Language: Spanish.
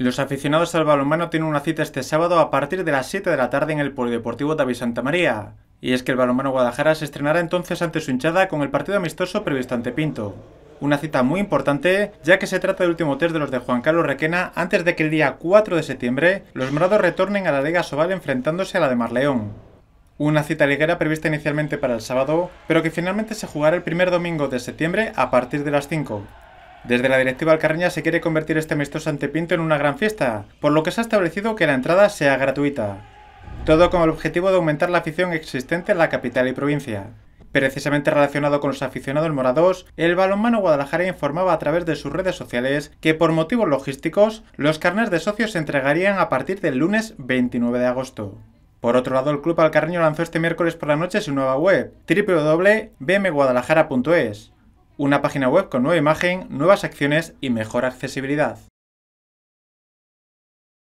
Los aficionados al balonmano tienen una cita este sábado a partir de las 7 de la tarde en el Polideportivo David Santa María. Y es que el balonmano Guadalajara se estrenará entonces ante su hinchada con el partido amistoso previsto ante Pinto. Una cita muy importante, ya que se trata del último test de los de Juan Carlos Requena antes de que el día 4 de septiembre los morados retornen a la Liga Sobal enfrentándose a la de Marleón. Una cita liguera prevista inicialmente para el sábado, pero que finalmente se jugará el primer domingo de septiembre a partir de las 5. Desde la directiva alcarreña se quiere convertir este amistoso antepinto en una gran fiesta, por lo que se ha establecido que la entrada sea gratuita. Todo con el objetivo de aumentar la afición existente en la capital y provincia. Precisamente relacionado con los aficionados morados, el balonmano Guadalajara informaba a través de sus redes sociales que por motivos logísticos, los carnés de socios se entregarían a partir del lunes 29 de agosto. Por otro lado, el club alcarreño lanzó este miércoles por la noche su nueva web, www.bmguadalajara.es. Una página web con nueva imagen, nuevas acciones y mejor accesibilidad.